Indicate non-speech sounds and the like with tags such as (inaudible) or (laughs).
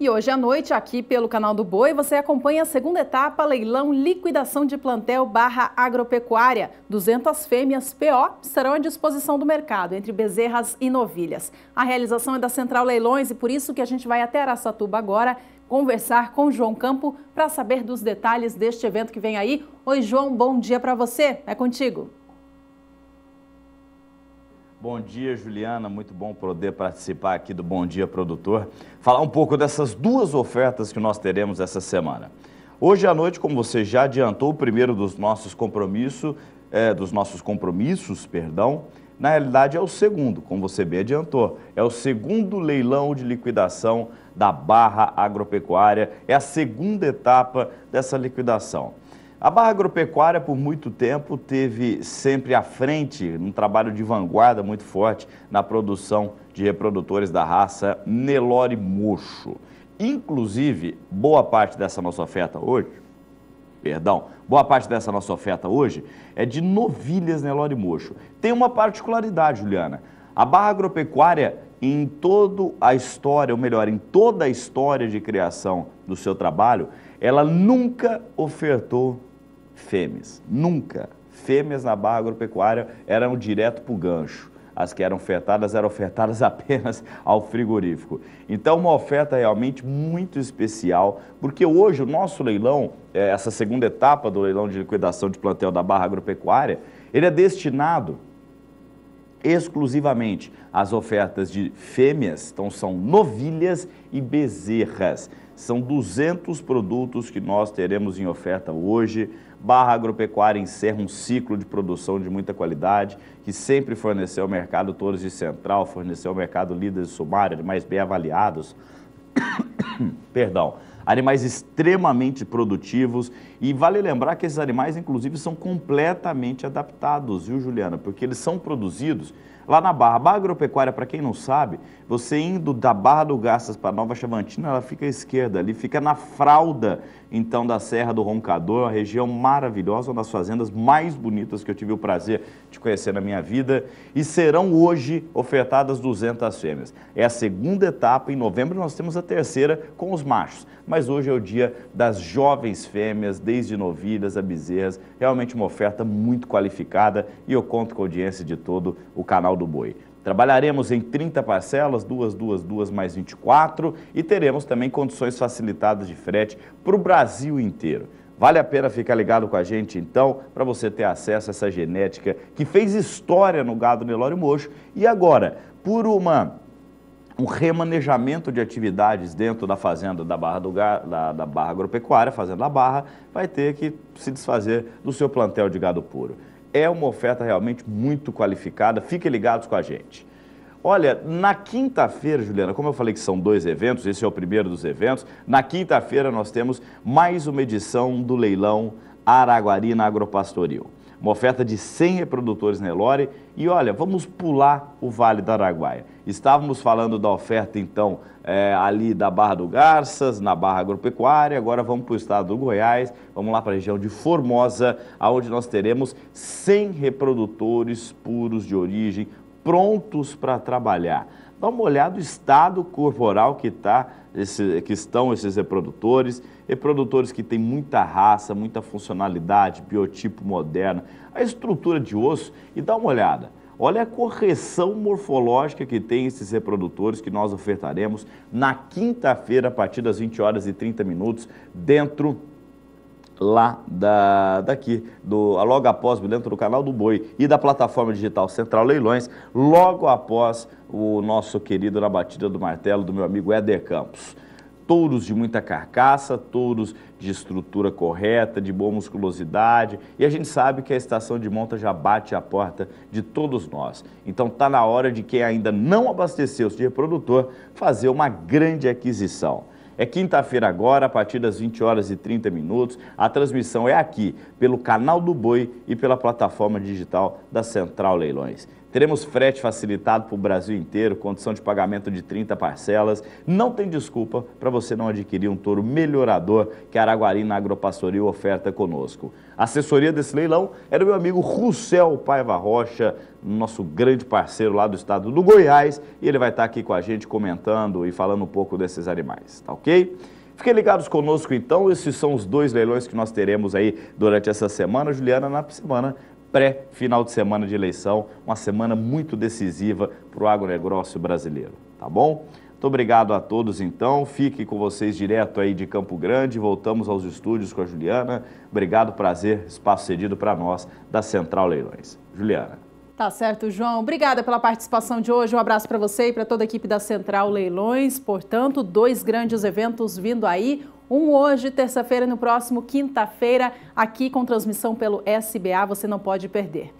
E hoje à noite, aqui pelo canal do Boi, você acompanha a segunda etapa leilão liquidação de plantel barra agropecuária. 200 fêmeas PO estarão à disposição do mercado, entre bezerras e novilhas. A realização é da Central Leilões e por isso que a gente vai até Araçatuba agora conversar com João Campo para saber dos detalhes deste evento que vem aí. Oi João, bom dia para você, é contigo. Bom dia, Juliana. Muito bom poder participar aqui do Bom Dia Produtor. Falar um pouco dessas duas ofertas que nós teremos essa semana. Hoje à noite, como você já adiantou, o primeiro dos nossos compromissos, é, dos nossos compromissos, perdão, na realidade é o segundo, como você bem adiantou, é o segundo leilão de liquidação da Barra Agropecuária, é a segunda etapa dessa liquidação. A Barra Agropecuária, por muito tempo, teve sempre à frente um trabalho de vanguarda muito forte na produção de reprodutores da raça Nelore Mocho. Inclusive, boa parte dessa nossa oferta hoje, perdão, boa parte dessa nossa oferta hoje é de novilhas Nelore Mocho. Tem uma particularidade, Juliana. A Barra Agropecuária em toda a história, ou melhor, em toda a história de criação do seu trabalho, ela nunca ofertou fêmeas. Nunca. Fêmeas na barra agropecuária eram direto para o gancho. As que eram ofertadas eram ofertadas (laughs) apenas ao frigorífico. Então, uma oferta realmente muito especial, porque hoje o nosso leilão, é, essa segunda etapa do leilão de liquidação de plantel da barra agropecuária, ele é destinado exclusivamente as ofertas de fêmeas, então são novilhas e bezerras. São 200 produtos que nós teremos em oferta hoje. Barra Agropecuária encerra um ciclo de produção de muita qualidade, que sempre forneceu ao mercado Torres de central, forneceu ao mercado líderes de sumário, mais bem avaliados. (coughs) Perdão animais extremamente produtivos. E vale lembrar que esses animais, inclusive, são completamente adaptados, viu, Juliana? Porque eles são produzidos lá na Barra. Barra Agropecuária, para quem não sabe, você indo da Barra do Garças para Nova Chavantina, ela fica à esquerda, ali fica na fralda, então, da Serra do Roncador, uma região maravilhosa, uma das fazendas mais bonitas que eu tive o prazer de conhecer na minha vida. E serão hoje ofertadas 200 fêmeas. É a segunda etapa, em novembro nós temos a terceira com os machos. Mas hoje é o dia das jovens fêmeas, desde novilhas a bezerras, realmente uma oferta muito qualificada e eu conto com a audiência de todo o canal Central do Boi. Trabalharemos em 30 parcelas, duas, duas, duas mais 24 e teremos também condições facilitadas de frete para o Brasil inteiro. Vale a pena ficar ligado com a gente, então, para você ter acesso a essa genética que fez história no gado Nelório Mocho e agora, por uma um remanejamento de atividades dentro da fazenda da Barra, do Gar, da, da Barra Agropecuária, fazenda da Barra, vai ter que se desfazer do seu plantel de gado puro é uma oferta realmente muito qualificada. Fiquem ligados com a gente. Olha, na quinta-feira, Juliana, como eu falei que são dois eventos, esse é o primeiro dos eventos, na quinta-feira nós temos mais uma edição do leilão Araguari na Agropastoril uma oferta de 100 reprodutores Nelore. E olha, vamos pular o Vale da Araguaia. Estávamos falando da oferta, então, é, ali da Barra do Garças, na Barra Agropecuária. Agora vamos para o estado do Goiás, vamos lá para a região de Formosa, onde nós teremos 100 reprodutores puros de origem prontos para trabalhar. Dá uma olhada no estado corporal que, tá esse, que estão esses reprodutores, reprodutores que têm muita raça, muita funcionalidade, biotipo moderno, a estrutura de osso e dá uma olhada. Olha a correção morfológica que tem esses reprodutores que nós ofertaremos na quinta-feira, a partir das 20 horas e 30 minutos, dentro do lá da, daqui, do, logo após, dentro do canal do Boi e da plataforma digital Central Leilões, logo após o nosso querido na batida do martelo do meu amigo Éder Campos. Touros de muita carcaça, touros de estrutura correta, de boa musculosidade, e a gente sabe que a estação de monta já bate a porta de todos nós. Então tá na hora de quem ainda não abasteceu-se de reprodutor fazer uma grande aquisição. É quinta-feira agora, a partir das 20 horas e 30 minutos. A transmissão é aqui, pelo canal do Boi e pela plataforma digital da Central Leilões. Teremos frete facilitado para o Brasil inteiro, condição de pagamento de 30 parcelas. Não tem desculpa para você não adquirir um touro melhorador que a Araguarina Agropastoria oferta conosco. A assessoria desse leilão era é o meu amigo Russell Paiva Rocha, nosso grande parceiro lá do estado do Goiás, e ele vai estar tá aqui com a gente comentando e falando um pouco desses animais, tá ok? Fiquem ligados conosco então, esses são os dois leilões que nós teremos aí durante essa semana. Juliana, na semana pré-final de semana de eleição, uma semana muito decisiva para o agronegócio brasileiro, tá bom? Muito obrigado a todos, então. Fique com vocês direto aí de Campo Grande. Voltamos aos estúdios com a Juliana. Obrigado, prazer, espaço cedido para nós da Central Leilões. Juliana. Tá certo, João. Obrigada pela participação de hoje. Um abraço para você e para toda a equipe da Central Leilões. Portanto, dois grandes eventos vindo aí. Um hoje, terça-feira no próximo quinta-feira, aqui com transmissão pelo SBA, você não pode perder.